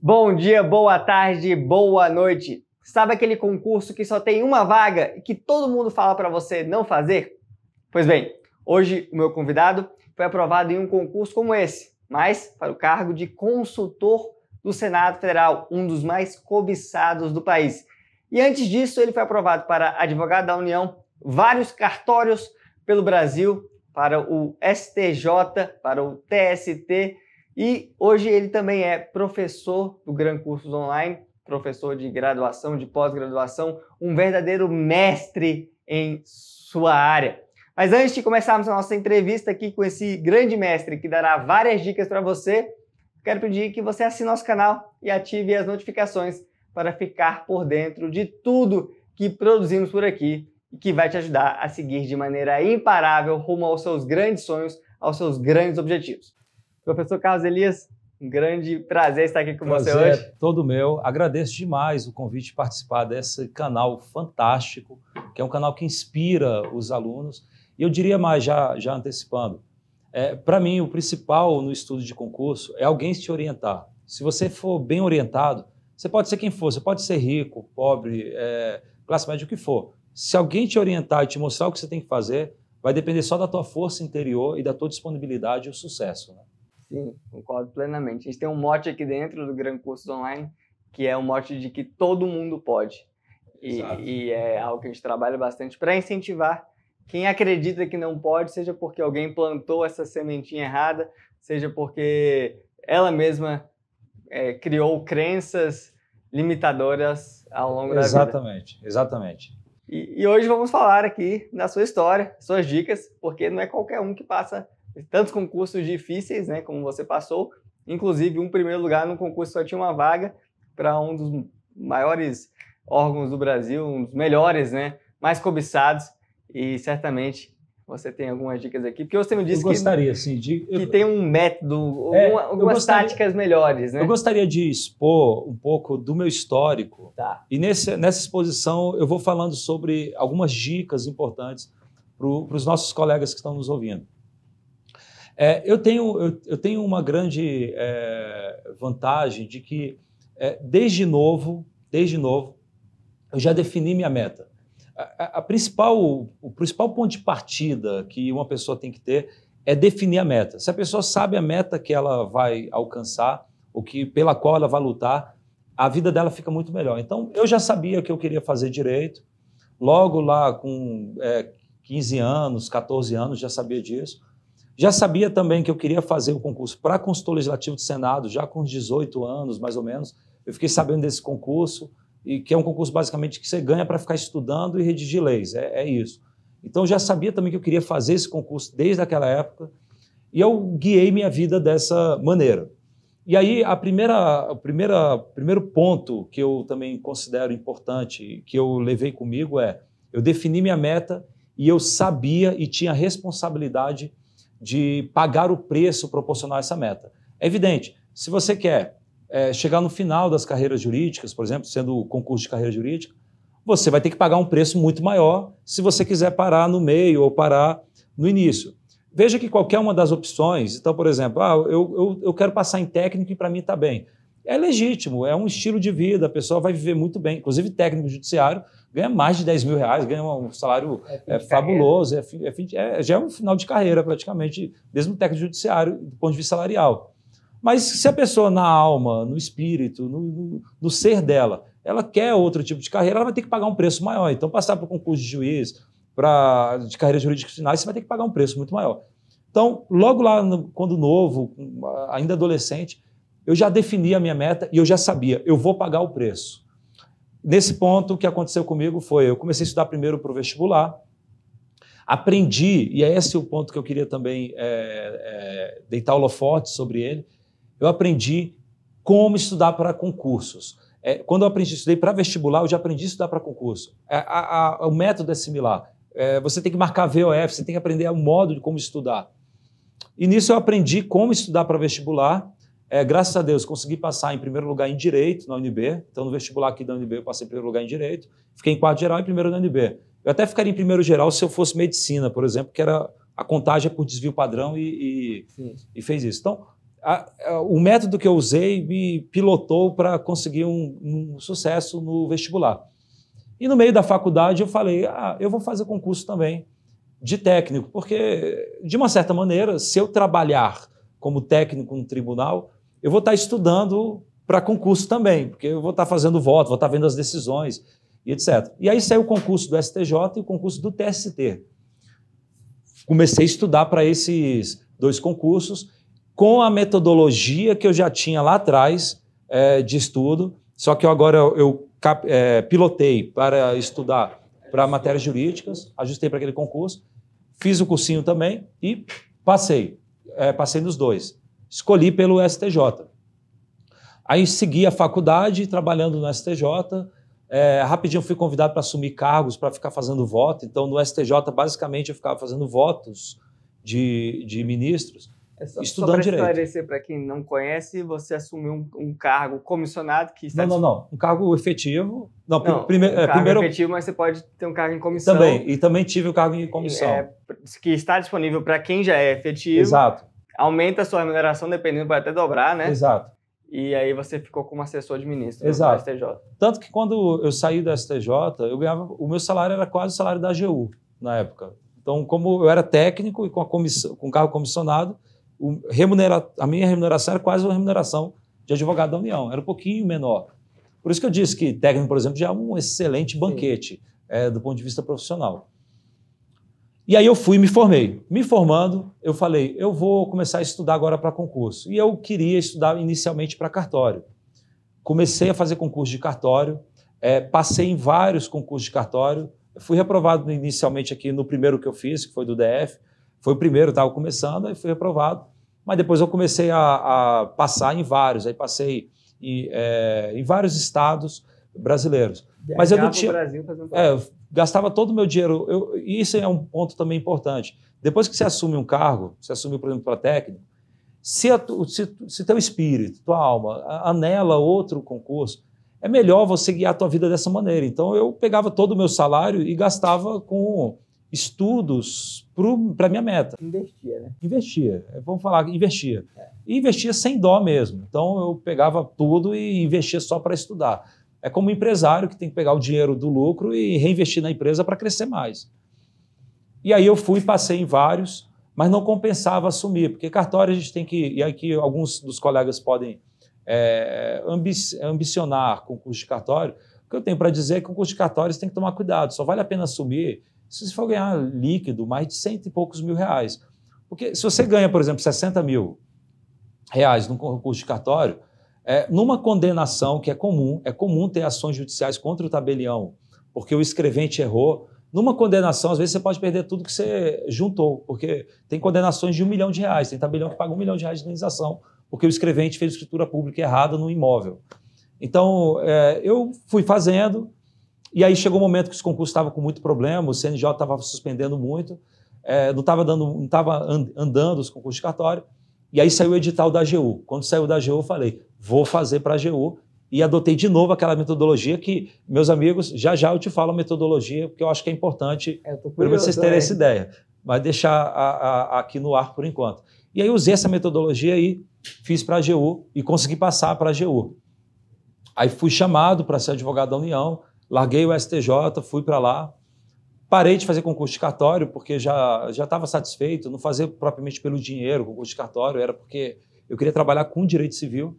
Bom dia, boa tarde, boa noite. Sabe aquele concurso que só tem uma vaga e que todo mundo fala para você não fazer? Pois bem, hoje o meu convidado foi aprovado em um concurso como esse, mas para o cargo de consultor do Senado Federal, um dos mais cobiçados do país. E antes disso, ele foi aprovado para advogado da União, vários cartórios pelo Brasil, para o STJ, para o TST e hoje ele também é professor do Gran Cursos Online, professor de graduação, de pós-graduação, um verdadeiro mestre em sua área. Mas antes de começarmos a nossa entrevista aqui com esse grande mestre que dará várias dicas para você, quero pedir que você assine nosso canal e ative as notificações para ficar por dentro de tudo que produzimos por aqui e que vai te ajudar a seguir de maneira imparável rumo aos seus grandes sonhos, aos seus grandes objetivos. Professor Carlos Elias, um grande prazer estar aqui com prazer você hoje. É todo meu. Agradeço demais o convite de participar desse canal fantástico, que é um canal que inspira os alunos. E eu diria mais, já, já antecipando, é, para mim o principal no estudo de concurso é alguém te orientar. Se você for bem orientado, você pode ser quem for, você pode ser rico, pobre, é, classe média, o que for. Se alguém te orientar e te mostrar o que você tem que fazer, vai depender só da tua força interior e da tua disponibilidade e o sucesso. Né? Sim, concordo plenamente. A gente tem um mote aqui dentro do Gran Cursos Online, que é o um mote de que todo mundo pode. E, e é algo que a gente trabalha bastante para incentivar quem acredita que não pode, seja porque alguém plantou essa sementinha errada, seja porque ela mesma é, criou crenças limitadoras ao longo da exatamente, vida. Exatamente, exatamente. E, e hoje vamos falar aqui da sua história, suas dicas, porque não é qualquer um que passa tantos concursos difíceis, né, como você passou, inclusive um primeiro lugar no concurso só tinha uma vaga para um dos maiores órgãos do Brasil, um dos melhores, né, mais cobiçados e certamente você tem algumas dicas aqui, porque você me disse eu gostaria, que, sim, de, que tem um método, é, alguma, algumas gostaria, táticas melhores, né? Eu gostaria de expor um pouco do meu histórico. Tá. E nesse, nessa exposição eu vou falando sobre algumas dicas importantes para os nossos colegas que estão nos ouvindo. É, eu, tenho, eu, eu, tenho uma grande é, vantagem de que, é, desde novo, desde novo, eu já defini minha meta. A, a, principal, o principal ponto de partida que uma pessoa tem que ter é definir a meta. Se a pessoa sabe a meta que ela vai alcançar, ou que pela qual ela vai lutar, a vida dela fica muito melhor. Então, eu já sabia que eu queria fazer direito, logo lá com é, 15 anos, 14 anos, já sabia disso. Já sabia também que eu queria fazer o concurso para consultor legislativo do Senado, já com 18 anos, mais ou menos. Eu fiquei sabendo desse concurso, e que é um concurso basicamente que você ganha para ficar estudando e redigir leis. É, é isso. Então, já sabia também que eu queria fazer esse concurso desde aquela época. E eu guiei minha vida dessa maneira. E aí, a primeira, a primeira, primeiro ponto que eu também considero importante, que eu levei comigo, é eu defini minha meta e eu sabia e tinha responsabilidade de pagar o preço proporcional a essa meta. É evidente, se você quer é, chegar no final das carreiras jurídicas, por exemplo, sendo o concurso de carreira jurídica, você vai ter que pagar um preço muito maior se você quiser parar no meio ou parar no início. Veja que qualquer uma das opções, então, por exemplo, ah, eu, eu, eu quero passar em técnico e para mim está bem. É legítimo, é um estilo de vida, a pessoa vai viver muito bem. Inclusive, técnico judiciário ganha mais de 10 mil reais, ganha um salário é é, fabuloso, é, é, é, já é um final de carreira praticamente, mesmo técnico judiciário, do ponto de vista salarial. Mas se a pessoa na alma, no espírito, no, no, no ser dela, ela quer outro tipo de carreira, ela vai ter que pagar um preço maior. Então, passar para o concurso de juiz, pra, de carreira jurídica final, você vai ter que pagar um preço muito maior. Então, logo lá, no, quando novo, ainda adolescente, eu já defini a minha meta e eu já sabia, eu vou pagar o preço. Nesse ponto, o que aconteceu comigo foi: eu comecei a estudar primeiro para o vestibular, aprendi, e é esse o ponto que eu queria também é, é, deitar forte sobre ele. Eu aprendi como estudar para concursos. É, quando eu aprendi, estudei para vestibular, eu já aprendi a estudar para concurso. É, a, a, o método é similar. É, você tem que marcar VOF, você tem que aprender o modo de como estudar. E nisso eu aprendi como estudar para vestibular é, graças a Deus, consegui passar em primeiro lugar em Direito na UNB. Então, no vestibular aqui da UNB, eu passei em primeiro lugar em Direito. Fiquei em quarto geral e primeiro na UNB. Eu até ficaria em primeiro geral se eu fosse Medicina, por exemplo, que era a contagem por desvio padrão e, e, e fez isso. Então, a, a, o método que eu usei me pilotou para conseguir um, um, sucesso no vestibular. E no meio da faculdade eu falei, ah, eu vou fazer concurso também de técnico, porque, de uma certa maneira, se eu trabalhar como técnico no tribunal, eu vou estar estudando para concurso também, porque eu vou estar fazendo voto, vou estar vendo as decisões e etc. E aí saiu o concurso do STJ e o concurso do TST. Comecei a estudar para esses dois concursos com a metodologia que eu já tinha lá atrás é, de estudo, só que agora eu cap, é, pilotei para estudar para matérias jurídicas, ajustei para aquele concurso, fiz o cursinho também e passei. É, passei nos dois escolhi pelo STJ. Aí segui a faculdade, trabalhando no STJ. É, rapidinho fui convidado para assumir cargos, para ficar fazendo voto. Então, no STJ, basicamente, eu ficava fazendo votos de, de ministros, é só, estudando só direito. esclarecer para quem não conhece, você assumiu um, um cargo comissionado que está... Não, não, não. Um cargo efetivo. Não, não prime... um é, cargo primeiro... efetivo, mas você pode ter um cargo em comissão. Também, e também tive o um cargo em comissão. É, que está disponível para quem já é efetivo. Exato aumenta a sua remuneração, dependendo, pode até dobrar, né? Exato. E aí você ficou como assessor de ministro Exato. do STJ. Tanto que quando eu saí do STJ, eu ganhava, o meu salário era quase o salário da AGU na época. Então, como eu era técnico e com, a comissão, com comissionado, o remunera, a minha remuneração era quase uma remuneração de advogado da União, era um pouquinho menor. Por isso que eu disse que técnico, por exemplo, já é um excelente banquete é, do ponto de vista profissional. E aí eu fui e me formei. Me formando, eu falei, eu vou começar a estudar agora para concurso. E eu queria estudar inicialmente para cartório. Comecei a fazer concurso de cartório, é, passei em vários concursos de cartório, fui reprovado inicialmente aqui no primeiro que eu fiz, que foi do DF, foi o primeiro, estava começando, aí fui reprovado. Mas depois eu comecei a, a passar em vários, aí passei em, é, em vários estados brasileiros. Mas eu não tinha. Brasil fazendo... é, gastava todo o meu dinheiro. Eu, isso é um ponto também importante. Depois que você assume um cargo, você assume, por exemplo, para técnico, se, a, se, se teu espírito, tua alma, anela outro concurso, é melhor você guiar a tua vida dessa maneira. Então, eu pegava todo o meu salário e gastava com estudos para a minha meta. Investia, né? Investia. É, vamos falar, investia. É. E investia sem dó mesmo. Então, eu pegava tudo e investia só para estudar. É como um empresário que tem que pegar o dinheiro do lucro e reinvestir na empresa para crescer mais. E aí eu fui, passei em vários, mas não compensava assumir, porque cartório a gente tem que. E aqui alguns dos colegas podem é, ambicionar concurso de cartório. O que eu tenho para dizer é que concurso de cartório você tem que tomar cuidado, só vale a pena assumir se você for ganhar líquido mais de cento e poucos mil reais. Porque se você ganha, por exemplo, 60 mil reais num concurso de cartório, é, numa condenação que é comum, é comum ter ações judiciais contra o tabelião, porque o escrevente errou. Numa condenação, às vezes você pode perder tudo que você juntou, porque tem condenações de um milhão de reais, tem tabelião que paga um milhão de reais de indenização, porque o escrevente fez escritura pública errada no imóvel. Então, é, eu fui fazendo, e aí chegou um momento que os concursos estavam com muito problema, o CNJ estava suspendendo muito, é, não estava dando, não estava andando os concursos de cartório, e aí saiu o edital da AGU. Quando saiu da AGU, eu falei, vou fazer para a AGU. E adotei de novo aquela metodologia que, meus amigos, já já eu te falo a metodologia, porque eu acho que é importante é, para vocês terem é. essa ideia. Mas deixar a, a, aqui no ar por enquanto. E aí usei essa metodologia e fiz para a AGU e consegui passar para a AGU. Aí fui chamado para ser advogado da União, larguei o STJ, fui para lá, parei de fazer concurso de cartório porque já já estava satisfeito, não fazer propriamente pelo dinheiro concurso de cartório, era porque eu queria trabalhar com direito civil.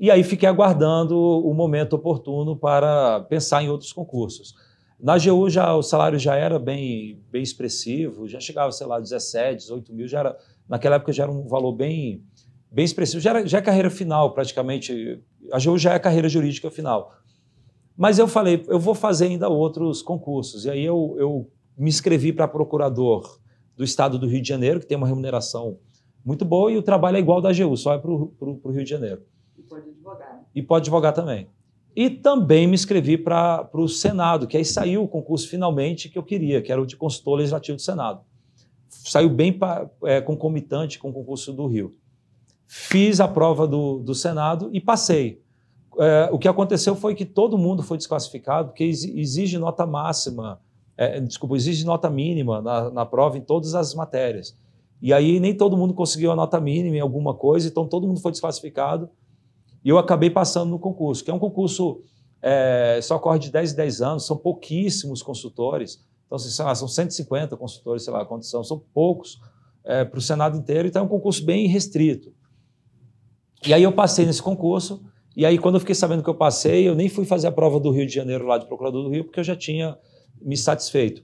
E aí fiquei aguardando o momento oportuno para pensar em outros concursos. Na GU já o salário já era bem, bem expressivo, já chegava, sei lá, 17, 18 mil, já era, naquela época já era um valor bem, bem expressivo, já, era, já é carreira final praticamente, a GU já é carreira jurídica final. Mas eu falei, eu vou fazer ainda outros concursos, e aí eu, eu me inscrevi para procurador do estado do Rio de Janeiro, que tem uma remuneração muito boa, e o trabalho é igual da AGU, só é para o Rio de Janeiro e pode advogar também. E também me inscrevi para o Senado, que aí saiu o concurso finalmente que eu queria, que era o de consultor legislativo do Senado. Saiu bem pra, é, concomitante com o concurso do Rio. Fiz a prova do, do Senado e passei. É, o que aconteceu foi que todo mundo foi desclassificado, porque exige nota máxima, é, desculpa, exige nota mínima na, na prova em todas as matérias. E aí nem todo mundo conseguiu a nota mínima em alguma coisa, então todo mundo foi desclassificado. E eu acabei passando no concurso, que é um concurso é, só corre de 10 em 10 anos, são pouquíssimos consultores. Então, assim, sei lá, são 150 consultores, sei lá quantos são, são poucos é, para o Senado inteiro, então é um concurso bem restrito. E aí eu passei nesse concurso, e aí quando eu fiquei sabendo que eu passei, eu nem fui fazer a prova do Rio de Janeiro lá de Procurador do Rio, porque eu já tinha me satisfeito.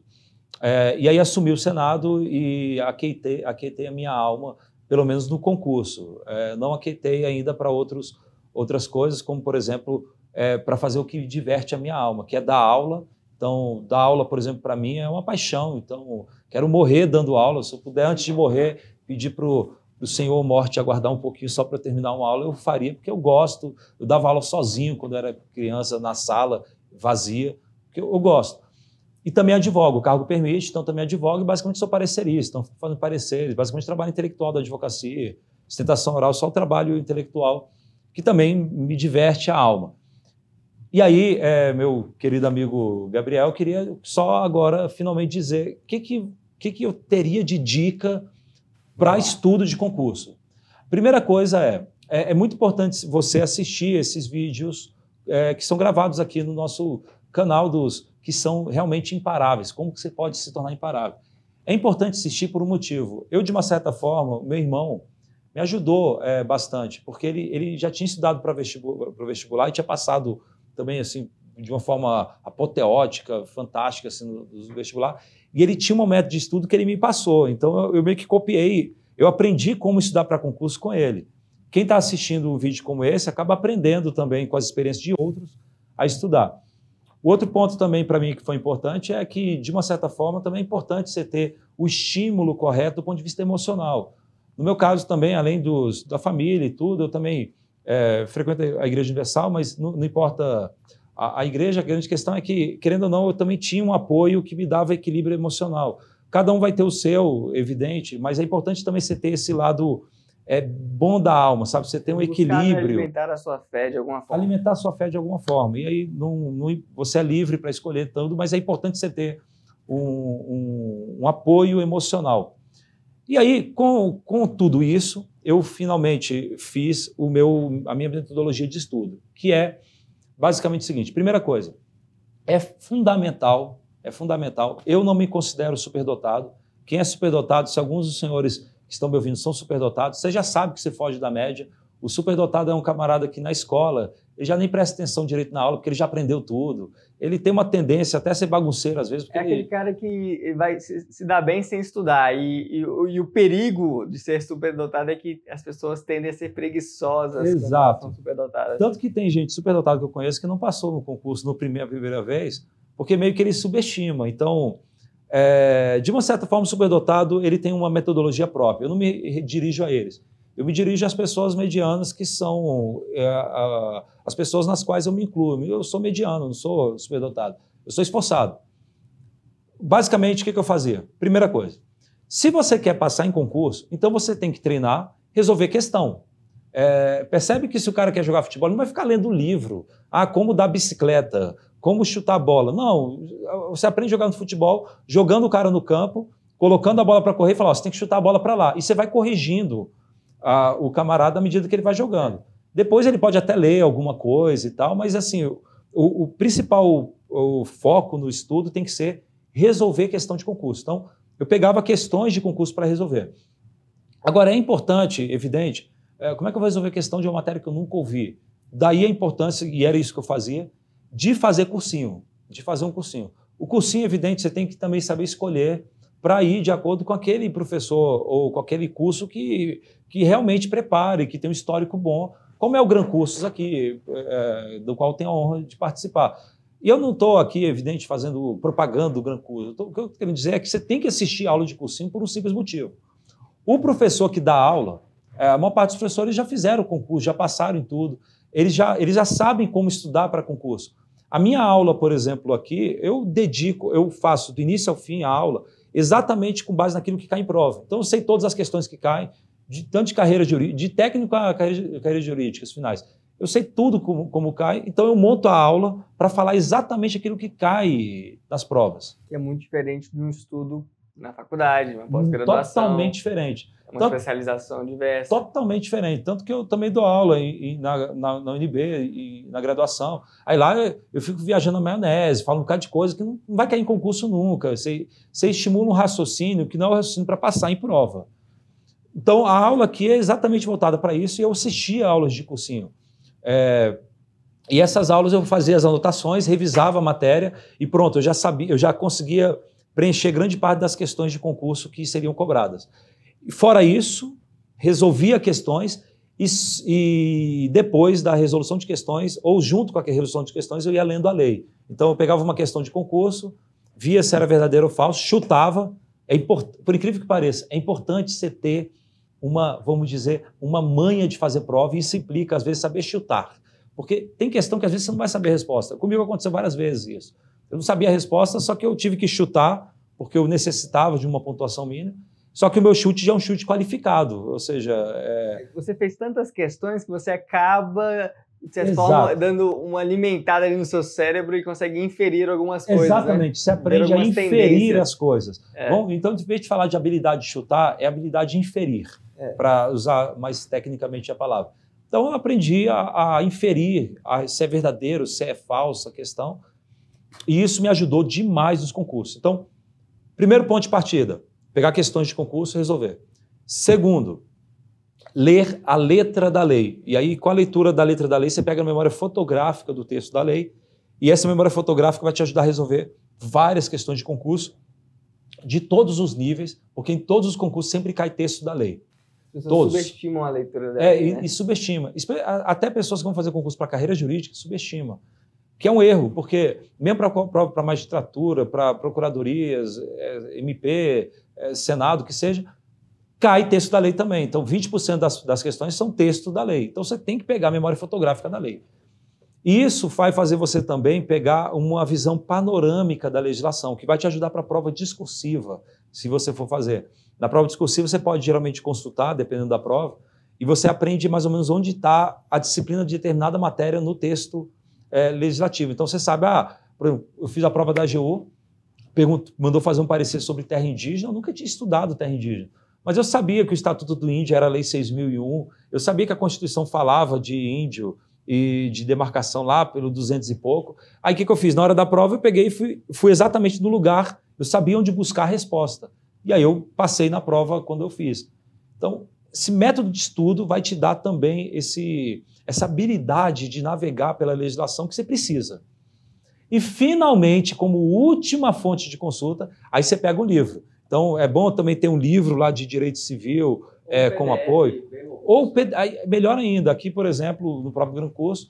É, e aí assumi o Senado e aqueitei, aqueitei a minha alma, pelo menos no concurso. É, não aqueitei ainda para outros outras coisas, como, por exemplo, é, para fazer o que diverte a minha alma, que é dar aula. Então, dar aula, por exemplo, para mim é uma paixão. Então, quero morrer dando aula. Se eu puder, antes de morrer, pedir para o Senhor Morte aguardar um pouquinho só para terminar uma aula, eu faria, porque eu gosto. Eu dava aula sozinho quando era criança, na sala vazia, porque eu, eu gosto. E também advogo, o cargo permite, então também advogo e basicamente sou parecerista, então fazendo pareceres, basicamente trabalho intelectual da advocacia, sustentação oral, só o trabalho intelectual que também me diverte a alma. E aí, é, meu querido amigo Gabriel, queria só agora finalmente dizer o que, que, que, que eu teria de dica para estudo de concurso. Primeira coisa é, é, é, muito importante você assistir esses vídeos é, que são gravados aqui no nosso canal dos que são realmente imparáveis. Como que você pode se tornar imparável? É importante assistir por um motivo. Eu, de uma certa forma, meu irmão, me ajudou é, bastante, porque ele, ele já tinha estudado para vestibular, vestibular e tinha passado também assim de uma forma apoteótica, fantástica assim, no, no vestibular. E ele tinha um método de estudo que ele me passou, então eu, eu meio que copiei. Eu aprendi como estudar para concurso com ele. Quem está assistindo um vídeo como esse acaba aprendendo também com as experiências de outros a estudar. O outro ponto também para mim que foi importante é que, de uma certa forma, também é importante você ter o estímulo correto do ponto de vista emocional. No meu caso também, além dos, da família e tudo, eu também é, frequento a Igreja Universal, mas não, não importa a, a, igreja, a grande questão é que, querendo ou não, eu também tinha um apoio que me dava equilíbrio emocional. Cada um vai ter o seu, evidente, mas é importante também você ter esse lado é, bom da alma, sabe? Você ter um né, equilíbrio. Alimentar a sua fé de alguma forma. Alimentar a sua fé de alguma forma. E aí não, não você é livre para escolher tanto, mas é importante você ter um, um, um apoio emocional. E aí, com, com tudo isso, eu finalmente fiz o meu, a minha metodologia de estudo, que é basicamente o seguinte: primeira coisa, é fundamental, é fundamental. Eu não me considero superdotado. Quem é superdotado, se alguns dos senhores que estão me ouvindo são superdotados, você já sabe que você foge da média. O superdotado é um camarada que na escola ele já nem presta atenção direito na aula, porque ele já aprendeu tudo. Ele tem uma tendência até a ser bagunceiro, às vezes. É aquele ele... cara que vai se, se dar bem sem estudar. E, e, e, o perigo de ser superdotado é que as pessoas tendem a ser preguiçosas. Exato. Superdotadas. Tanto que tem gente superdotada que eu conheço que não passou no concurso na primeira, primeira vez, porque meio que ele subestima. Então, é, de uma certa forma, o superdotado ele tem uma metodologia própria. Eu não me dirijo a eles eu me dirijo às pessoas medianas, que são é, a, as pessoas nas quais eu me incluo. Eu sou mediano, não sou superdotado. Eu sou esforçado. Basicamente, o que, que eu fazia? Primeira coisa, se você quer passar em concurso, então você tem que treinar, resolver questão. É, percebe que se o cara quer jogar futebol, não vai ficar lendo livro. Ah, como dar bicicleta, como chutar a bola. Não, você aprende jogando futebol, jogando o cara no campo, colocando a bola para correr e falar, ó, você tem que chutar a bola para lá. E você vai corrigindo a, o camarada à medida que ele vai jogando. Depois ele pode até ler alguma coisa e tal, mas assim, o, o principal o, o foco no estudo tem que ser resolver questão de concurso. Então, eu pegava questões de concurso para resolver. Agora, é importante, evidente, é, como é que eu vou resolver questão de uma matéria que eu nunca ouvi? Daí a importância, e era isso que eu fazia, de fazer cursinho, de fazer um cursinho. O cursinho, evidente, você tem que também saber escolher para ir de acordo com aquele professor ou com aquele curso que, que realmente prepare, que tem um histórico bom, como é o Gran Cursos aqui, é, do qual tenho a honra de participar. E eu não estou aqui, evidente, fazendo propaganda do Gran Curso. Tô, o que eu quero dizer é que você tem que assistir a aula de cursinho por um simples motivo. O professor que dá aula, é, a maior parte dos professores já fizeram o concurso, já passaram em tudo, eles já, eles já sabem como estudar para concurso. A minha aula, por exemplo, aqui, eu dedico, eu faço do início ao fim a aula exatamente com base naquilo que cai em prova. Então, eu sei todas as questões que caem, de tanto de carreira jurídica, de técnico a carreira, carreira jurídicas finais. Eu sei tudo como, como cai, então eu monto a aula para falar exatamente aquilo que cai nas provas. é muito diferente de um estudo na faculdade, na pós-graduação. Totalmente diferente. É uma Tot... especialização diversa. Totalmente diferente. Tanto que eu também dou aula em, em, na, na, na, UNB, na graduação. Aí lá eu, eu, fico viajando na maionese, falo um bocado de coisa que não, não vai cair em concurso nunca. Você, você estimula um raciocínio que não é um raciocínio para passar em prova. Então a aula aqui é exatamente voltada para isso e eu assistia aulas de cursinho. É, e essas aulas eu fazia as anotações, revisava a matéria e pronto, eu já sabia, eu já conseguia preencher grande parte das questões de concurso que seriam cobradas. E fora isso, resolvia questões e, e, depois da resolução de questões, ou junto com a resolução de questões, eu ia lendo a lei. Então eu pegava uma questão de concurso, via se era verdadeiro ou falso, chutava. É import... Por incrível que pareça, é importante você ter uma, vamos dizer, uma manha de fazer prova, e isso implica, às vezes, saber chutar. Porque tem questão que às vezes você não vai saber a resposta. Comigo aconteceu várias vezes isso. Eu não sabia a resposta, só que eu tive que chutar, porque eu necessitava de uma pontuação mínima. Só que o meu chute já é um chute qualificado, ou seja. É... Você fez tantas questões que você acaba você forma, dando uma alimentada ali no seu cérebro e consegue inferir algumas coisas. Né? Exatamente, né? você aprende a inferir as coisas. É. Bom, então, em vez de falar de habilidade de chutar, é habilidade de inferir, é. para usar mais tecnicamente a palavra. Então, eu aprendi a, a, inferir a, se é verdadeiro, se é falsa a questão, e isso me ajudou demais nos concursos. Então, primeiro ponto de partida, pegar questões de concurso e resolver. Segundo, ler a letra da lei. E aí, com a leitura da letra da lei, você pega a memória fotográfica do texto da lei, e essa memória fotográfica vai te ajudar a resolver várias questões de concurso de todos os níveis, porque em todos os concursos sempre cai texto da lei. Todos. subestimam a leitura da é, lei. É, né? e, e subestima. Até pessoas que vão fazer concurso para carreira jurídica subestima que é um erro, porque mesmo para a magistratura, para procuradorias, é, MP, é, Senado, que seja, cai texto da lei também. Então, 20% das, das questões são texto da lei. Então, você tem que pegar a memória fotográfica da lei. E isso vai fazer você também pegar uma visão panorâmica da legislação, que vai te ajudar para a prova discursiva, se você for fazer. Na prova discursiva, você pode geralmente consultar, dependendo da prova, e você aprende mais ou menos onde está a disciplina de determinada matéria no texto é, legislativo. Então você sabe, ah, exemplo, eu fiz a prova da AGU, pergunto, mandou fazer um parecer sobre terra indígena, eu nunca tinha estudado terra indígena. Mas eu sabia que o Estatuto do Índio era a Lei 6.001, eu sabia que a Constituição falava de índio e de demarcação lá pelo 200 e pouco. Aí o que, que eu fiz? Na hora da prova eu peguei e fui, fui exatamente no lugar, eu sabia onde buscar a resposta. E aí eu passei na prova quando eu fiz. Então, esse método de estudo vai te dar também esse, essa habilidade de navegar pela legislação que você precisa. E, finalmente, como última fonte de consulta, aí você pega o livro. Então, é bom também ter um livro lá de direito civil é, PDF, com apoio. Ou melhor ainda, aqui, por exemplo, no próprio Gran Curso,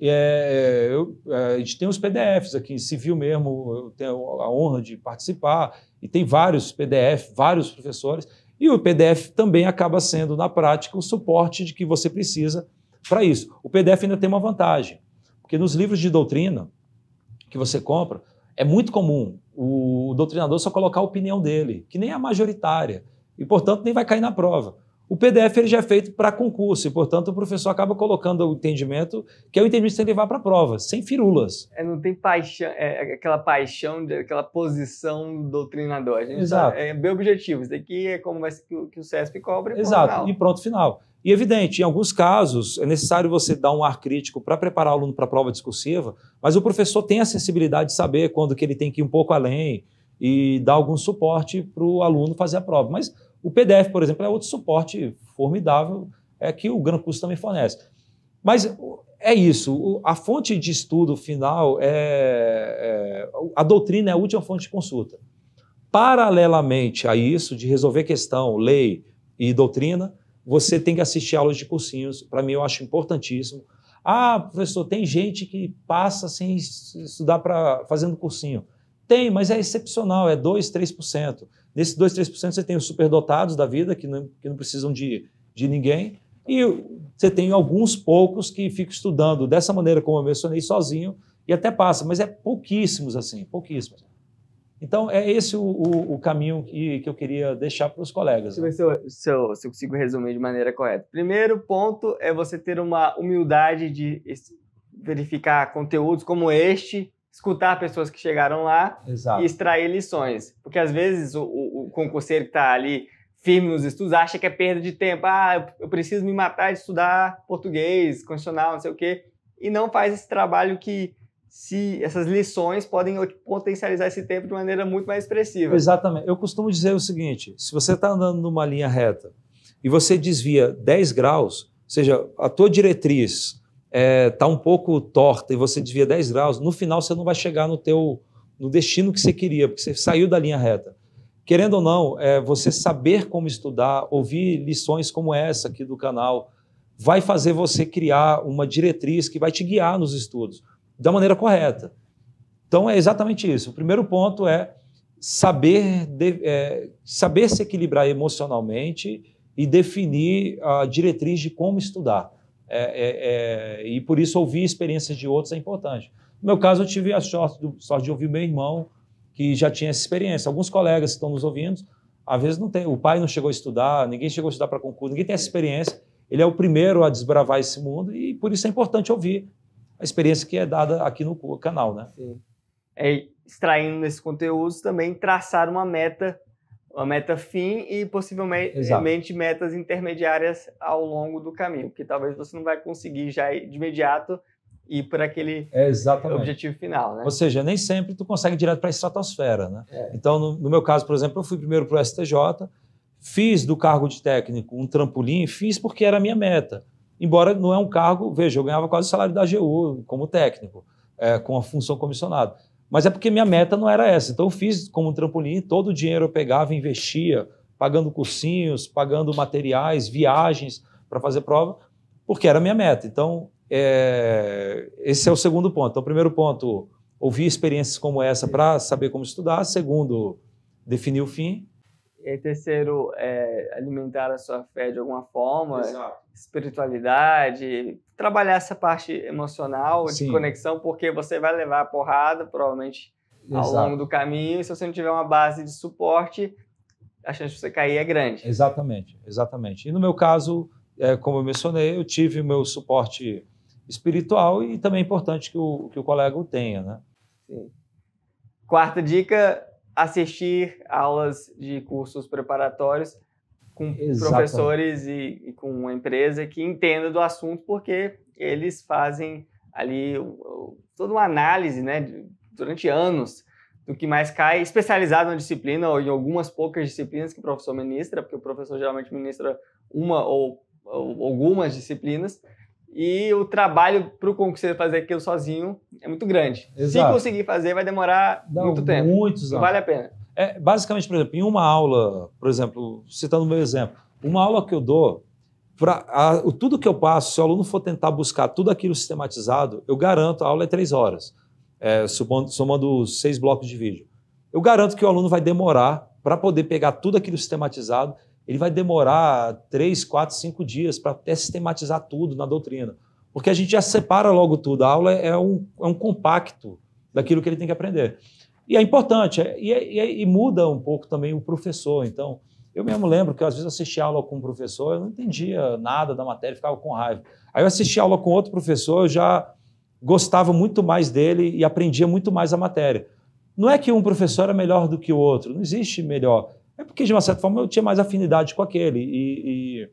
é, eu, é, a gente tem os PDFs aqui, em civil mesmo, eu tenho a honra de participar, e tem vários PDF, vários professores. E o PDF também acaba sendo, na prática, o suporte de que você precisa para isso. O PDF ainda tem uma vantagem, porque nos livros de doutrina que você compra, é muito comum o doutrinador só colocar a opinião dele, que nem é majoritária, e, portanto, nem vai cair na prova. O PDF ele já é feito para concurso e, portanto, o professor acaba colocando o entendimento, que é o entendimento que você levar para a prova, sem firulas. É, não tem paixão, é, é aquela paixão, aquela posição doutrinadora. Tá, Exato. Tá, é bem objetivo. Isso daqui é como vai ser que, que o CESP cobre. Exato, e pronto, final. E, evidente, em alguns casos, é necessário você dar um ar crítico para preparar o aluno para a prova discursiva, mas o professor tem a sensibilidade de saber quando que ele tem que ir um pouco além e dar algum suporte para o aluno fazer a prova. Mas o PDF, por exemplo, é outro suporte formidável é que o Gran Curso também fornece. Mas é isso, a fonte de estudo final é, é a doutrina é a última fonte de consulta. Paralelamente a isso, de resolver questão, lei e doutrina, você tem que assistir aulas de cursinhos. Para mim, eu acho importantíssimo. Ah, professor, tem gente que passa sem estudar para fazendo cursinho. Tem, mas é excepcional, é 2, 3%. Nesses 2, 3% você tem os superdotados da vida, que não, que não precisam de, de ninguém, e você tem alguns poucos que ficam estudando dessa maneira, como eu mencionei, sozinho, e até passa, mas é pouquíssimos assim, pouquíssimos. Então, é esse o, o, o caminho que, que eu queria deixar para os colegas. Né? Se, eu, se, eu, se eu consigo resumir de maneira correta. Primeiro ponto é você ter uma humildade de verificar conteúdos como este escutar pessoas que chegaram lá Exato. e extrair lições. Porque às vezes o, o, o concurseiro que está ali firme nos estudos acha que é perda de tempo. Ah, eu preciso me matar de estudar português, constitucional, não sei o quê. E não faz esse trabalho que se essas lições podem potencializar esse tempo de maneira muito mais expressiva. Exatamente. Eu costumo dizer o seguinte: se você está andando numa linha reta e você desvia 10 graus, ou seja, a tua diretriz está é, tá um pouco torta e você desvia 10 graus, no final você não vai chegar no teu no destino que você queria, porque você saiu da linha reta. Querendo ou não, é, você saber como estudar, ouvir lições como essa aqui do canal, vai fazer você criar uma diretriz que vai te guiar nos estudos da maneira correta. Então é exatamente isso. O primeiro ponto é saber, de, é, saber se equilibrar emocionalmente e definir a diretriz de como estudar. É, é, é, e por isso ouvir experiências de outros é importante. No meu caso, eu tive a sorte, sorte de ouvir meu irmão, que já tinha essa experiência. Alguns colegas que estão nos ouvindo, às vezes não tem, o pai não chegou a estudar, ninguém chegou a estudar para concurso, ninguém tem essa experiência. Ele é o primeiro a desbravar esse mundo e por isso é importante ouvir a experiência que é dada aqui no canal, né? Sim. É, extraindo nesse conteúdo também traçar uma meta uma meta fim e possivelmente Exato. metas intermediárias ao longo do caminho, porque talvez você não vai conseguir já de imediato ir para aquele objetivo final. Né? Ou seja, nem sempre tu consegue direto para a estratosfera. Né? É. Então, no, no, meu caso, por exemplo, eu fui primeiro para o STJ, fiz do cargo de técnico um trampolim, fiz porque era a minha meta. Embora não é um cargo, veja, eu ganhava quase o salário da AGU como técnico, é, com a função comissionada. Mas é porque minha meta não era essa. Então eu fiz como um trampolim, todo o dinheiro eu pegava, investia, pagando cursinhos, pagando materiais, viagens para fazer prova, porque era minha meta. Então é... esse é o segundo ponto. Então, primeiro ponto, ouvir experiências como essa para saber como estudar. Segundo, definir o fim. E terceiro, é, alimentar a sua fé de alguma forma, Exato. espiritualidade, trabalhar essa parte emocional, Sim. de conexão, porque você vai levar a porrada, provavelmente, Exato. ao longo do caminho. E se você não tiver uma base de suporte, a chance de você cair é grande. Exatamente, exatamente. E no meu caso, é, como eu mencionei, eu tive o meu suporte espiritual e também é importante que o, que o colega o tenha, né? Sim. Quarta dica, assistir aulas de cursos preparatórios com Exatamente. professores e, e, com uma empresa que entenda do assunto, porque eles fazem ali toda uma análise né, durante anos do que mais cai, especializado na disciplina ou em algumas poucas disciplinas que o professor ministra, porque o professor geralmente ministra uma ou, ou algumas disciplinas, e o trabalho para o concurseiro fazer aquilo sozinho é muito grande. Exato. Se conseguir fazer, vai demorar Dá muito tempo. Muitos anos. vale a pena. É, basicamente, por exemplo, em uma aula, por exemplo, citando o meu exemplo, uma aula que eu dou, pra, a, o, tudo que eu passo, se o aluno for tentar buscar tudo aquilo sistematizado, eu garanto, a aula é três horas, é, supondo, somando seis blocos de vídeo. Eu garanto que o aluno vai demorar para poder pegar tudo aquilo sistematizado, ele vai demorar três, quatro, cinco dias para até sistematizar tudo na doutrina. Porque a gente já separa logo tudo. A aula é um, é um compacto daquilo que ele tem que aprender. E é importante, é, e, é, é, e muda um pouco também o professor. Então, eu mesmo lembro que às vezes assistia aula com um professor, eu não entendia nada da matéria, ficava com raiva. Aí eu assistia aula com outro professor, eu já gostava muito mais dele e aprendia muito mais a matéria. Não é que um professor é melhor do que o outro, não existe melhor. É porque, de uma certa forma, eu tinha mais afinidade com aquele. E, e,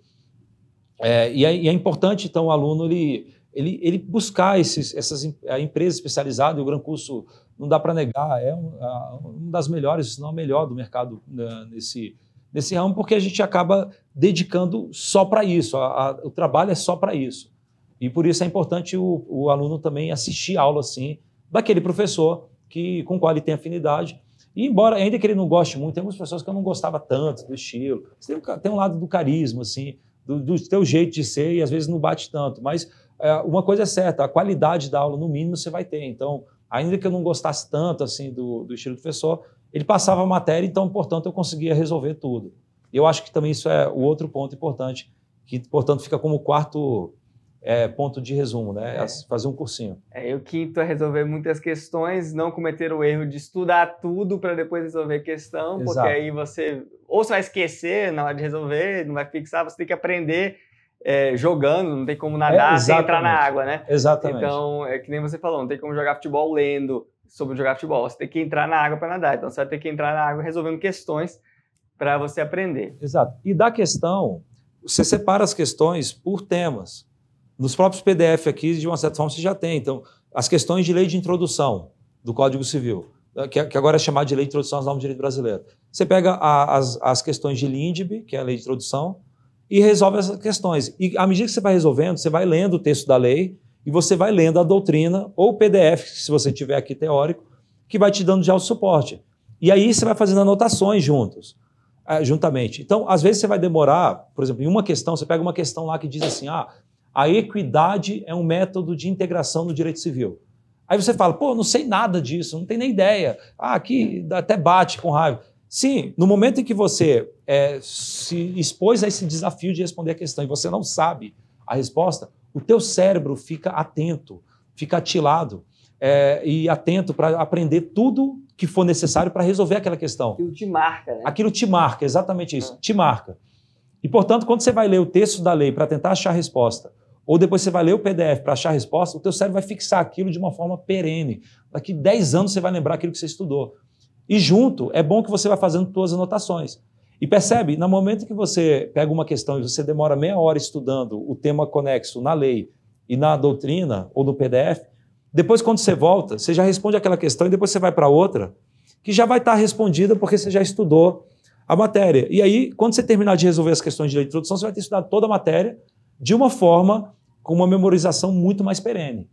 é, e, é, e é, importante, então, o aluno ele, ele, ele buscar esses, essas, a empresa especializada e o Gran Curso não dá para negar, é uma das melhores, se não a melhor do mercado né, nesse, nesse ramo, porque a gente acaba dedicando só para isso, a, a, o trabalho é só para isso. E por isso é importante o, o aluno também assistir aula assim, daquele professor que, com o qual ele tem afinidade. E embora, ainda que ele não goste muito, tem algumas pessoas que eu não gostava tanto do estilo. Tem um, tem um lado do carisma, assim, do, do teu jeito de ser, e às vezes não bate tanto. Mas é, uma coisa é certa, a qualidade da aula, no mínimo, você vai ter. Então, ainda que eu não gostasse tanto assim do, do estilo do professor, ele passava a matéria, então, portanto, eu conseguia resolver tudo. Eu acho que também isso é o outro ponto importante, que, portanto, fica como quarto é, ponto de resumo, né? É. Fazer um cursinho. É, e o quinto é resolver muitas questões, não cometer o erro de estudar tudo para depois resolver a questão, Exato. porque aí você ou você vai esquecer na hora de resolver, não vai fixar, você tem que aprender é, jogando, não tem como é, nadar é, sem entrar na água, né? Exatamente. Então, é que nem você falou, não tem como jogar futebol lendo sobre jogar futebol. Você tem que entrar na água para nadar. Então, você vai ter que entrar na água resolvendo questões para você aprender. Exato. E da questão, você separa as questões por temas. Nos próprios PDF aqui, de uma certa forma, você já tem. Então, as questões de lei de introdução do Código Civil, eh, que, agora é chamada de lei de introdução às normas do direito brasileiro. Você pega a, as, as questões de LINDB, que é a lei de introdução, e resolve essas questões. E à medida que você vai resolvendo, você vai lendo o texto da lei e você vai lendo a doutrina ou o PDF, se você tiver aqui teórico, que vai te dando já o suporte. E aí você vai fazendo anotações juntos, eh, juntamente. Então, às vezes você vai demorar, por exemplo, em uma questão, você pega uma questão lá que diz assim: ah, a equidade é um método de integração no direito civil. Aí você fala, pô, não sei nada disso, não tem nem ideia. Ah, aqui até bate com raiva. Sim, no momento em que você é, se expôs a esse desafio de responder a questão e você não sabe a resposta, o teu cérebro fica atento, fica atilado é, e atento para aprender tudo que for necessário para resolver aquela questão. Aquilo te marca, né? Aquilo te marca, exatamente isso, ah. te marca. E, portanto, quando você vai ler o texto da lei para tentar achar a resposta, ou depois você vai ler o PDF para achar a resposta, o teu cérebro vai fixar aquilo de uma forma perene. Daqui 10 anos você vai lembrar aquilo que você estudou. E junto, é bom que você vá fazendo suas anotações. E percebe, no momento que você pega uma questão e você demora meia hora estudando o tema conexo na lei e na doutrina ou no PDF, depois quando você volta, você já responde aquela questão e depois você vai para outra, que já vai estar tá respondida porque você já estudou a matéria. E aí, quando você terminar de resolver as questões de de introdução, você vai ter estudado toda a matéria de uma forma com uma memorização muito mais perene.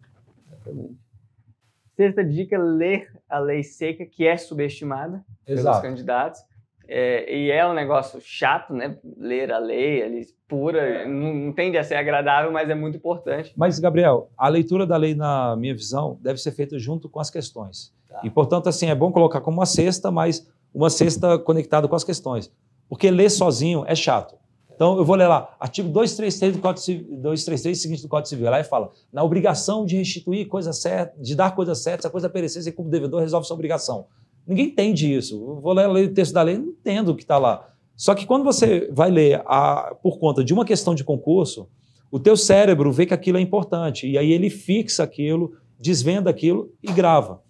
Sexta dica, ler a lei seca, que é subestimada Exato. pelos candidatos. É, e é um negócio chato, né? Ler a lei, ali, pura, é. não, não, tende a ser agradável, mas é muito importante. Mas, Gabriel, a leitura da lei, na minha visão, deve ser feita junto com as questões. Tá. E, portanto, assim, é bom colocar como uma cesta, mas uma cesta conectada com as questões. Porque ler sozinho é chato. Então, eu vou ler lá, artigo 233 do Código Civil, 233, seguinte do Código Civil, lá e fala, na obrigação de restituir coisa certa, de dar coisa certa, se a coisa perecer, você como devedor resolve sua obrigação. Ninguém entende isso. Eu vou ler, o texto da lei, não entendo o que está lá. Só que quando você vai ler a, por conta de uma questão de concurso, o teu cérebro vê que aquilo é importante, e aí ele fixa aquilo, desvenda aquilo e grava.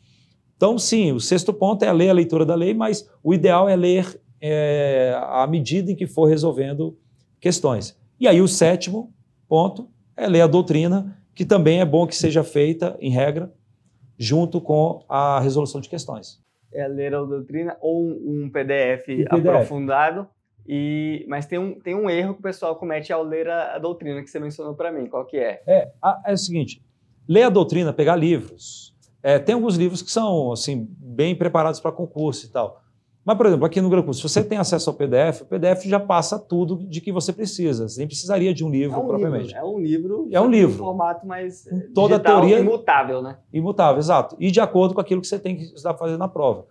Então, sim, o sexto ponto é ler a leitura da lei, mas o ideal é ler é, à medida em que for resolvendo questões. E aí o sétimo ponto é ler a doutrina, que também é bom que seja feita, em regra, junto com a resolução de questões. É ler a doutrina ou um PDF, PDF. aprofundado. E, mas tem um, tem um erro que o pessoal comete ao ler a, a doutrina que você mencionou para mim. Qual que é? É, a, é o seguinte, ler a doutrina, pegar livros. É, tem alguns livros que são assim bem preparados para concurso e tal. Mas, por exemplo, aqui no Grupo, se você tem acesso ao PDF, o PDF já passa tudo de que você precisa. Você nem precisaria de um livro, é um propriamente. Livro, é um livro. É um livro. Um formato mais toda digital, a teoria imutável, né? Imutável, exato. E de acordo com aquilo que você tem que estar fazendo na prova.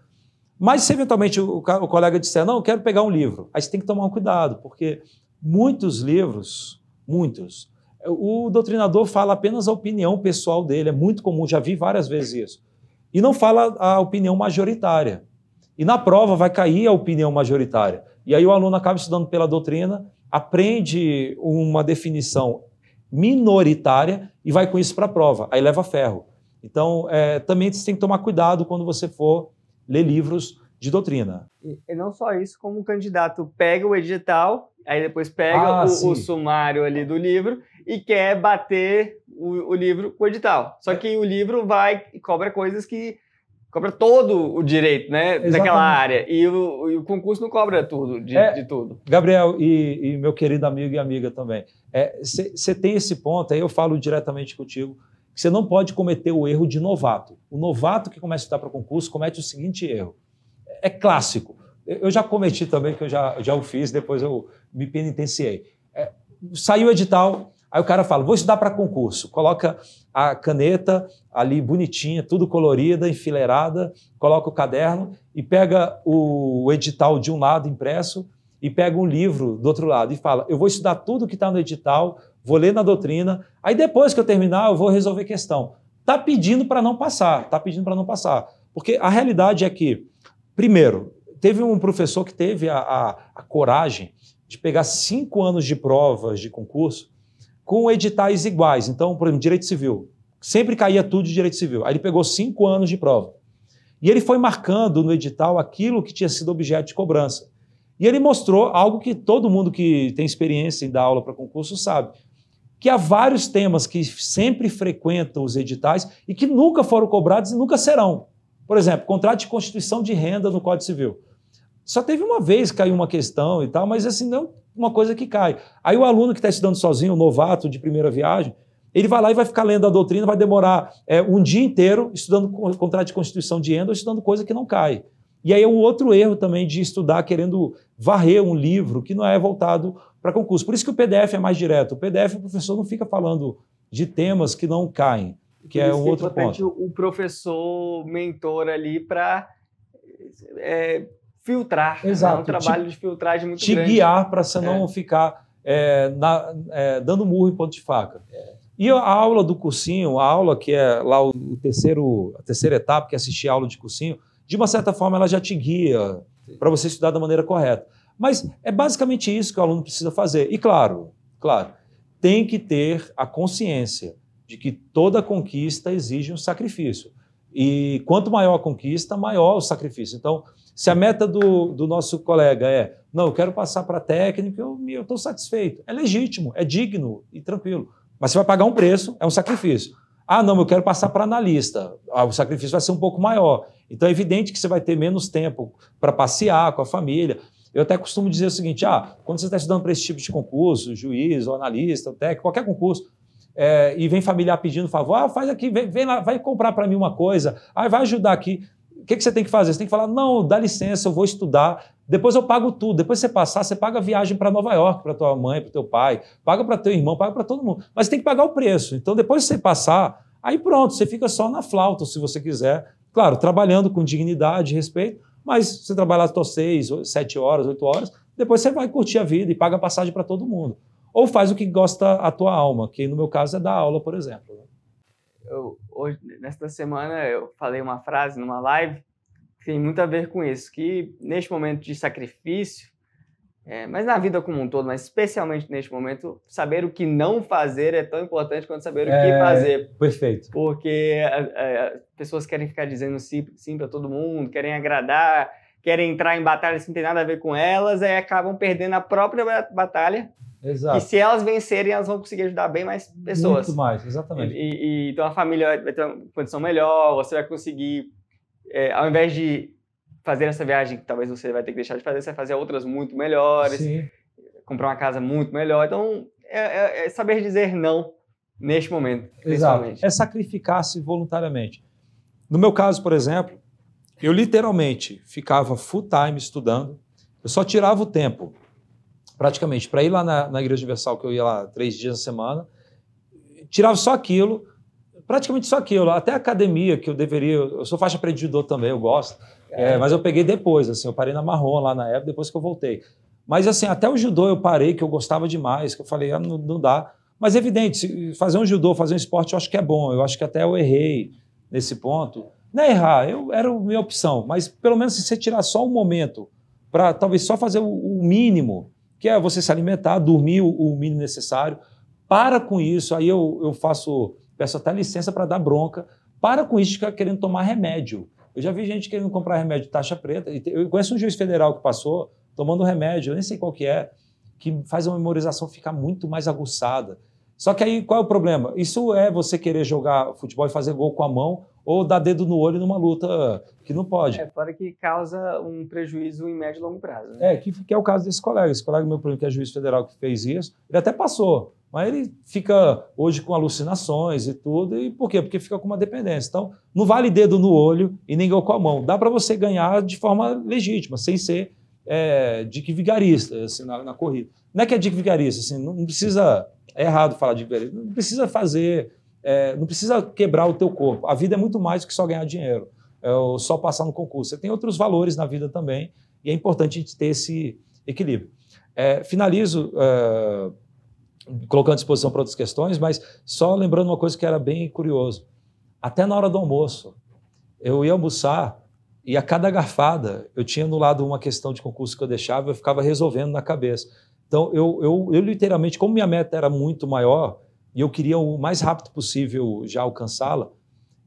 Mas se eventualmente o, o colega disser, não, eu quero pegar um livro, aí você tem que tomar um cuidado, porque muitos livros, muitos, o doutrinador fala apenas a opinião pessoal dele. É muito comum, já vi várias vezes isso. E não fala a opinião majoritária. E na prova vai cair a opinião majoritária. E aí o aluno acaba estudando pela doutrina, aprende uma definição minoritária e vai com isso para a prova. Aí leva ferro. Então, é, também você tem que tomar cuidado quando você for ler livros de doutrina. E não só isso, como o candidato pega o edital, aí depois pega ah, o, o, sumário ali do livro e quer bater o, o livro com o edital. Só é. que é. o livro vai e cobra coisas que cobra todo o direito né, daquela área. E o, e o, concurso não cobra tudo, de, é, de tudo. Gabriel e, e, meu querido amigo e amiga também, você é, tem esse ponto, aí eu falo diretamente contigo, que você não pode cometer o erro de novato. O novato que começa a estudar para concurso comete o seguinte erro. É clássico. Eu já cometi também, que eu já, já o fiz, depois eu me penitenciei. É, saiu o edital, Aí o cara fala, vou estudar para concurso. Coloca a caneta ali bonitinha, tudo colorida, enfileirada, coloca o caderno e pega o edital de um lado impresso e pega um livro do outro lado e fala, eu vou estudar tudo que está no edital, vou ler na doutrina, aí depois que eu terminar eu vou resolver questão. Está pedindo para não passar, está pedindo para não passar. Porque a realidade é que, primeiro, teve um professor que teve a, a, a coragem de pegar cinco anos de provas de concurso com editais iguais. Então, por exemplo, direito civil. Sempre caía tudo de direito civil. Aí ele pegou cinco anos de prova. E ele foi marcando no edital aquilo que tinha sido objeto de cobrança. E ele mostrou algo que todo mundo que tem experiência em dar aula para concurso sabe, que há vários temas que sempre frequentam os editais e que nunca foram cobrados e nunca serão. Por exemplo, contrato de constituição de renda no Código Civil. Só teve uma vez que caiu uma questão e tal, mas assim, não é uma coisa que cai. Aí o aluno que está estudando sozinho, o novato de primeira viagem, ele vai lá e vai ficar lendo a doutrina, vai demorar é, um dia inteiro estudando contrato de constituição de endo estudando coisa que não cai. E aí é um outro erro também de estudar querendo varrer um livro que não é voltado para concurso. Por isso que o PDF é mais direto. O PDF, o professor não fica falando de temas que não caem, que é um é outro ponto. O professor mentor ali para é, filtrar. Exato. Né? É um trabalho te, de filtragem muito te grande. Te guiar para você é. não ficar é, na, é, dando murro em ponto de faca. E a aula do cursinho, a aula que é lá o terceiro, a terceira etapa, que é assistir a aula de cursinho, de uma certa forma ela já te guia para você estudar da maneira correta. Mas é basicamente isso que o aluno precisa fazer. E claro, claro, tem que ter a consciência de que toda conquista exige um sacrifício. E quanto maior a conquista, maior o sacrifício. Então, se a meta do, do nosso colega é, não, eu quero passar para técnico, eu estou satisfeito. É legítimo, é digno e tranquilo. Mas você vai pagar um preço, é um sacrifício. Ah, não, eu quero passar para analista. Ah, o sacrifício vai ser um pouco maior. Então é evidente que você vai ter menos tempo para passear com a família. Eu até costumo dizer o seguinte: ah, quando você está estudando para esse tipo de concurso, juiz, ou analista, ou técnico, qualquer concurso, é, e vem familiar pedindo favor, ah, faz aqui, vem, vem lá, vai comprar para mim uma coisa, ah, vai ajudar aqui que, que você tem que fazer? Você tem que falar: não, dá licença, eu vou estudar, depois eu pago tudo. Depois você passar, você paga a viagem para Nova York, para tua mãe, para teu pai, paga para teu irmão, paga para todo mundo. Mas tem que pagar o preço. Então, depois você passar, aí pronto, você fica só na flauta, se você quiser. Claro, trabalhando com dignidade, respeito, mas você trabalhar só seis, sete horas, oito horas, depois você vai curtir a vida e paga passagem para todo mundo. Ou faz o que gosta a tua alma, que no meu caso é dar aula, por exemplo. Né? eu, hoje, nesta semana eu falei uma frase numa live que tem muito a ver com isso, que neste momento de sacrifício, é, mas na vida como um todo, mas especialmente neste momento, saber o que não fazer é tão importante quanto saber o que é, fazer. Perfeito. Porque é, é, as pessoas querem ficar dizendo sim, sim para todo mundo, querem agradar, querem entrar em batalhas que não tem nada a ver com elas, aí acabam perdendo a própria batalha. Exato. E se elas vencerem, elas vão conseguir ajudar bem mais pessoas. Muito mais, exatamente. E, e, então a família vai ter uma condição melhor, você vai conseguir, é, ao invés de fazer essa viagem que talvez você vai ter que deixar de fazer, você vai fazer outras muito melhores, Sim. comprar uma casa muito melhor. Então, é, é, é saber dizer não neste momento, Exatamente. É sacrificar-se voluntariamente. No meu caso, por exemplo, eu literalmente ficava full time estudando, eu só tirava o tempo, praticamente, para ir lá na, na Igreja Universal, que eu ia lá três dias na semana, tirava só aquilo, praticamente só aquilo, até a academia, que eu deveria, eu sou faixa preta também, eu gosto, é. É, mas eu peguei depois, assim, eu parei na Marrom lá na época, depois que eu voltei. Mas assim, até o judô eu parei, que eu gostava demais, que eu falei, ah, não, não dá. Mas evidente, fazer um judô, fazer um esporte, eu acho que é bom, eu acho que até eu errei nesse ponto, não é errar, eu, era a minha opção, mas pelo menos se você tirar só um momento para talvez só fazer o, o, mínimo, que é você se alimentar, dormir o, o mínimo necessário, para com isso, aí eu, eu faço, peço até licença para dar bronca, para com isso de ficar querendo tomar remédio. Eu já vi gente querendo comprar remédio de taxa preta, eu conheço um juiz federal que passou tomando remédio, eu nem sei qual que é, que faz a memorização ficar muito mais aguçada. Só que aí qual é o problema? Isso é você querer jogar futebol e fazer gol com a mão ou dar dedo no olho numa luta que não pode. É, fora que causa um prejuízo em médio e longo prazo. Né? É, que, que, é o caso desse colega. Esse colega meu, por que é juiz federal que fez isso, ele até passou, mas ele fica hoje com alucinações e tudo. E por quê? Porque fica com uma dependência. Então, não vale dedo no olho e nem gol com a mão. Dá para você ganhar de forma legítima, sem ser é, dick vigarista assim, na, na, corrida. Não é que é dick vigarista, assim, não, não precisa. É errado falar de vigarista, não precisa fazer é, não precisa quebrar o teu corpo. A vida é muito mais do que só ganhar dinheiro, é, ou só passar no concurso. Você tem outros valores na vida também e é importante a gente ter esse equilíbrio. É, finalizo é, colocando à disposição para outras questões, mas só lembrando uma coisa que era bem curioso. Até na hora do almoço, eu ia almoçar e a cada garfada eu tinha no lado uma questão de concurso que eu deixava, eu ficava resolvendo na cabeça. Então, eu, eu, eu literalmente, como minha meta era muito maior, e eu queria o mais rápido possível já alcançá-la,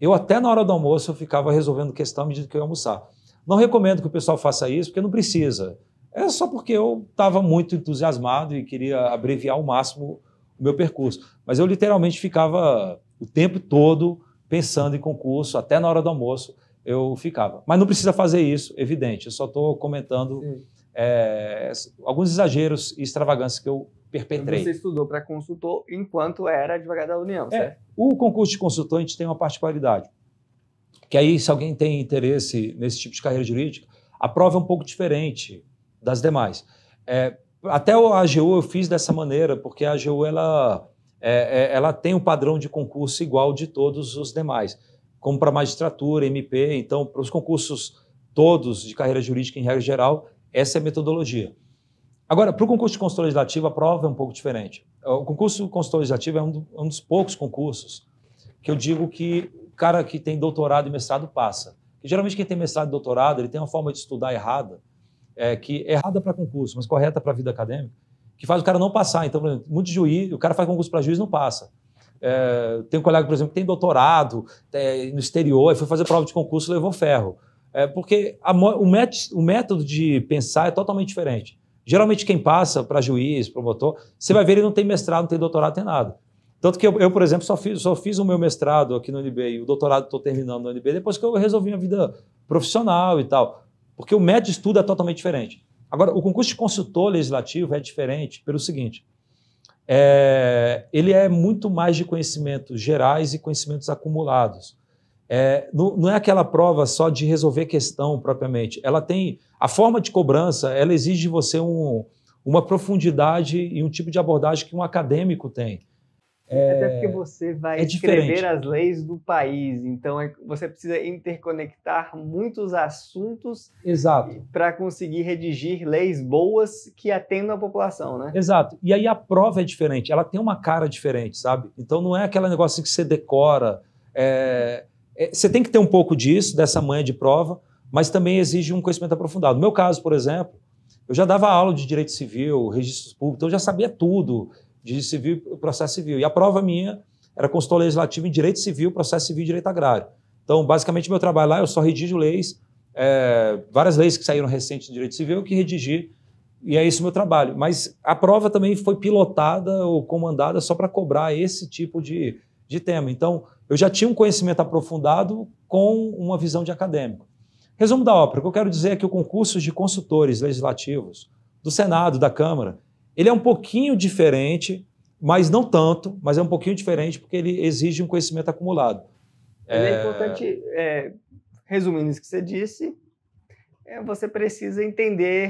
eu até na hora do almoço eu ficava resolvendo questão à medida que eu ia almoçar. Não recomendo que o pessoal faça isso, porque não precisa. É só porque eu estava muito entusiasmado e queria abreviar ao máximo o meu percurso. Mas eu literalmente ficava o tempo todo pensando em concurso, até na hora do almoço eu ficava. Mas não precisa fazer isso, evidente. Eu só estou comentando é, alguns exageros e extravagâncias que eu perpetrei. Você estudou para consultor enquanto era advogado da União, é, certo? O concurso de consultor a gente tem uma particularidade, que aí se alguém tem interesse nesse tipo de carreira jurídica, a prova é um pouco diferente das demais. É, até a AGU eu fiz dessa maneira, porque a AGU ela, é, é, ela tem um padrão de concurso igual de todos os demais, como para magistratura, MP, então para os concursos todos de carreira jurídica em regra geral, essa é a metodologia. Agora, para o concurso de consultor legislativo, a prova é um pouco diferente. O concurso de consultor legislativo é um, do, é um dos poucos concursos que eu digo que o cara que tem doutorado e mestrado passa. geralmente quem tem mestrado e doutorado, ele tem uma forma de estudar errada, é, que é errada para concurso, mas correta para a vida acadêmica, que faz o cara não passar. Então, por exemplo, muito juiz, o cara faz concurso para juiz e não passa. É, tem um colega, por exemplo, que tem doutorado é, no exterior, e foi fazer prova de concurso levou ferro. É, porque a, o, met, o método de pensar é totalmente diferente. Geralmente quem passa para juiz, promotor, você vai ver ele não tem mestrado, não tem doutorado, não tem nada. Tanto que eu, eu, por exemplo, só fiz, só fiz o meu mestrado aqui no UNB e o doutorado estou terminando no UNB depois que eu resolvi minha vida profissional e tal. Porque o de estudo é totalmente diferente. Agora, o concurso de consultor legislativo é diferente pelo seguinte: é, ele é muito mais de conhecimentos gerais e conhecimentos acumulados é, não, não, é aquela prova só de resolver questão propriamente. Ela tem a forma de cobrança, ela exige de você um, uma profundidade e um tipo de abordagem que um acadêmico tem. É, é Até porque você vai é escrever diferente. as leis do país, então é, você precisa interconectar muitos assuntos para conseguir redigir leis boas que atendam a população, né? Exato. E aí a prova é diferente, ela tem uma cara diferente, sabe? Então não é aquele negócio que você decora. É, é, você tem que ter um pouco disso, dessa manha de prova, mas também exige um conhecimento aprofundado. No meu caso, por exemplo, eu já dava aula de direito civil, registros públicos, então eu já sabia tudo de civil e processo civil. E a prova minha era consultor legislativo em direito civil, processo civil e direito agrário. Então, basicamente, meu trabalho lá, eu só redijo leis, é, várias leis que saíram recentes de direito civil, que redigi, e é esse o meu trabalho. Mas a prova também foi pilotada ou comandada só para cobrar esse tipo de, de tema. Então, eu já tinha um conhecimento aprofundado com uma visão de acadêmico. Resumo da ópera, o que eu quero dizer é que o concurso de consultores legislativos do Senado, da Câmara, ele é um pouquinho diferente, mas não tanto, mas é um pouquinho diferente porque ele exige um conhecimento acumulado. É, é importante, é, resumindo isso que você disse, é, você precisa entender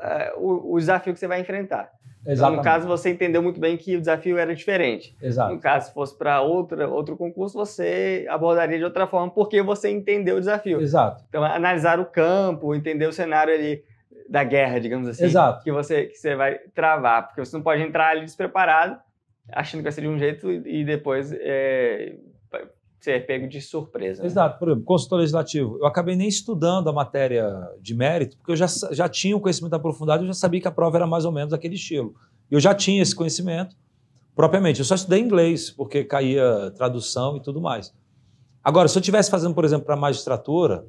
é, o, o desafio que você vai enfrentar. Exatamente. Então, no caso, você entendeu muito bem que o desafio era diferente. Exato. No caso, se fosse para outro concurso, você abordaria de outra forma, porque você entendeu o desafio. Exato. Então, analisar o campo, entender o cenário ali da guerra, digamos assim. Exato. Que você, que você vai travar, porque você não pode entrar ali despreparado, achando que vai ser de um jeito e, depois é, ser é pego de surpresa. Né? Exato, por exemplo, consultor legislativo. Eu acabei nem estudando a matéria de mérito, porque eu já, já tinha o conhecimento aprofundado, eu já sabia que a prova era mais ou menos daquele estilo. Eu já tinha esse conhecimento propriamente. Eu só estudei inglês, porque caía tradução e tudo mais. Agora, se eu estivesse fazendo, por exemplo, para magistratura,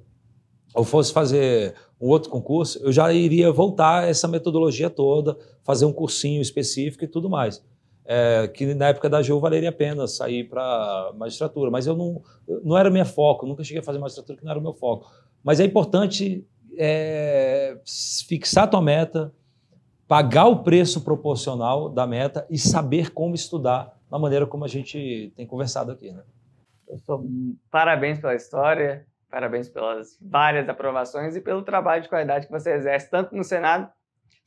ou fosse fazer um outro concurso, eu já iria voltar essa metodologia toda, fazer um cursinho específico e tudo mais é, que na época da AGU valeria a pena sair para magistratura, mas eu não, não era meu foco, nunca cheguei a fazer magistratura que não era o meu foco. Mas é importante é, fixar a tua meta, pagar o preço proporcional da meta e saber como estudar na maneira como a gente tem conversado aqui. Né? Parabéns pela história, parabéns pelas várias aprovações e pelo trabalho de qualidade que você exerce, tanto no Senado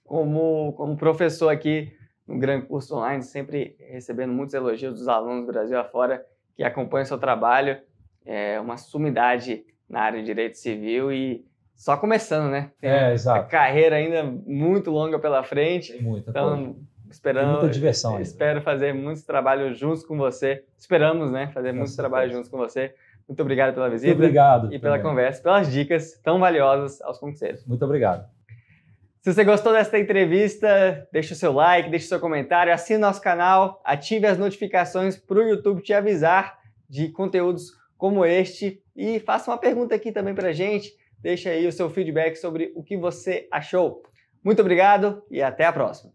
como como professor aqui no Grande Curso Online, sempre recebendo muitos elogios dos alunos do Brasil afora que acompanham o seu trabalho. É uma sumidade na área de direito civil e só começando, né? Tem é, exato. carreira ainda muito longa pela frente. Tem muita então, coisa. Esperando, muita diversão. Ainda. Espero fazer muitos trabalhos juntos com você. Esperamos, né? Fazer muito muitos trabalhos juntos com você. Muito obrigado pela visita. Muito obrigado. E pela também. conversa, pelas dicas tão valiosas aos conselhos. Muito obrigado. Se você gostou desta entrevista, deixe o seu like, deixe o seu comentário, assine nosso canal, ative as notificações para o YouTube te avisar de conteúdos como este e faça uma pergunta aqui também para a gente. Deixe aí o seu feedback sobre o que você achou. Muito obrigado e até a próxima!